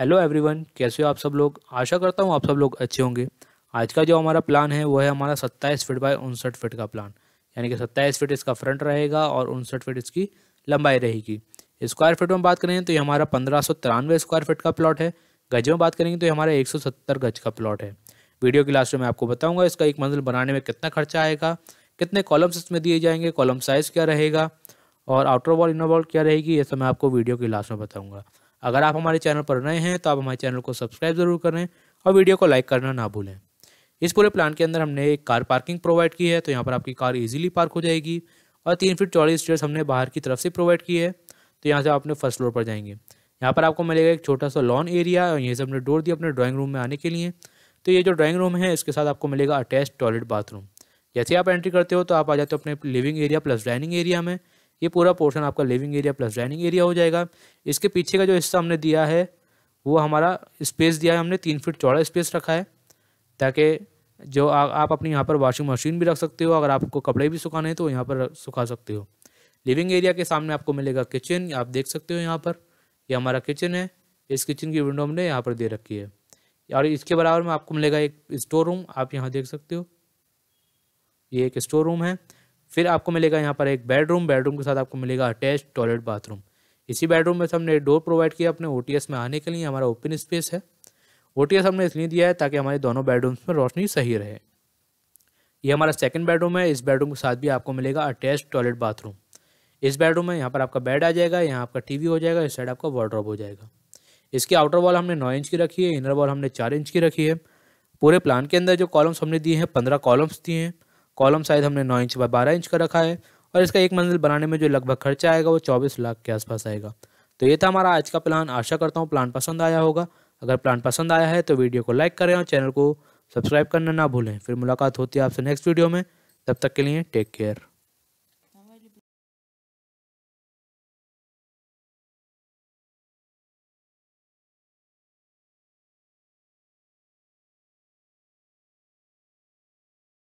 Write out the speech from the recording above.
hello everyone कैसे हो आप सब लोग आशा करता हूँ आप सब लोग अच्छे होंगे आज का जो हमारा प्लान है वो है हमारा सत्ताईस फिट बाय उनसठ फिट का प्लान यानी कि सत्ताईस फिट इसका फ्रंट रहेगा और उनसठ फिट इसकी लंबाई रहेगी स्क्वायर फिट में बात करेंगे तो ये हमारा पंद्रह सौ तिरानवे स्क्वायर फिट का प्लॉट है गज में बात करेंगे तो ये हमारा एक सौ सत्तर गज का प्लॉट है वीडियो की लास्ट में आपको बताऊँगा इसका एक मंजिल बनाने में कितना खर्चा आएगा कितने कॉलम्स इसमें दिए जाएंगे कॉलम साइज़ क्या रहेगा और आउटर वॉल इनर वॉल क्या रहेगी ये सब मैं आपको वीडियो की लास्ट में बताऊँगा अगर आप हमारे चैनल पर नए हैं तो आप हमारे चैनल को सब्सक्राइब ज़रूर करें और वीडियो को लाइक करना ना भूलें इस पूरे प्लान के अंदर हमने एक कार पार्किंग प्रोवाइड की है तो यहाँ पर आपकी कार इजीली पार्क हो जाएगी और तीन फीट चौड़ी स्टेयर्स हमने बाहर की तरफ से प्रोवाइड की है तो यहाँ से आप अपने फर्स्ट फ्लोर पर जाएंगे यहाँ पर आपको मिलेगा एक छोटा सा लॉन एरिया और यहीं से हमने डोर दिया अपने ड्राॅइंग रूम में आने के लिए तो ये जो ड्राइंग रूम है इसके साथ आपको मिलेगा अटैच टॉयलेट बाथरूम जैसे आप एंट्री करते हो तो आप आ जाते हो अपने living area plus dining area में ये पूरा पोर्शन आपका living area plus dining area हो जाएगा इसके पीछे का जो हिस्सा हमने दिया है वो हमारा स्पेस दिया है हमने तीन फीट चौड़ा स्पेस रखा है ताकि जो आ, आप अपने यहाँ पर वॉशिंग मशीन भी रख सकते हो अगर आपको कपड़े भी सुखाने हैं तो यहाँ पर सुखा सकते हो लिविंग एरिया के सामने आपको मिलेगा किचन आप देख सकते हो यहाँ पर ये यह हमारा किचन है इस किचन की विंडो हमने यहाँ पर दे रखी है और इसके बराबर में आपको मिलेगा एक स्टोर रूम आप यहाँ देख सकते हो ये एक स्टोर रूम है फिर आपको मिलेगा यहाँ पर एक बेडरूम बेडरूम के साथ आपको मिलेगा अटैच टॉयलेट बाथरूम इसी बेडरूम में से हमने डोर प्रोवाइड किया अपने ओ में आने के लिए हमारा ओपन स्पेस है ओ हमने इसलिए दिया है ताकि हमारे दोनों बेडरूम्स में रोशनी सही रहे ये हमारा सेकेंड बेडरूम है इस बेडरूम के साथ भी आपको मिलेगा अटैच टॉयलेट बाथरूम इस बेडरूम में यहाँ पर आपका बेड आ जाएगा यहाँ आपका टीवी हो जाएगा इस साइड आपका वार्ड्रॉप हो जाएगा इसकी आउटर वॉल हमने नौ इंच की रखी है इनर वॉल हमने चार इंच की रखी है पूरे प्लान के अंदर जो कॉलम्स हमने दिए हैं पंद्रह कॉलम्स दिए हैं कॉलम साइज हमने नौ इंच बाय बारह इंच का रखा है और इसका एक मंजिल बनाने में जो लगभग खर्चा आएगा वो चौबीस लाख के आसपास आएगा तो ये था हमारा आज का प्लान आशा करता हूँ प्लान पसंद आया होगा अगर प्लान पसंद आया है तो वीडियो को लाइक करें और चैनल को सब्सक्राइब करना ना भूलें फिर मुलाकात होती है आपसे नेक्स्ट वीडियो में तब तक के लिए टेक केयर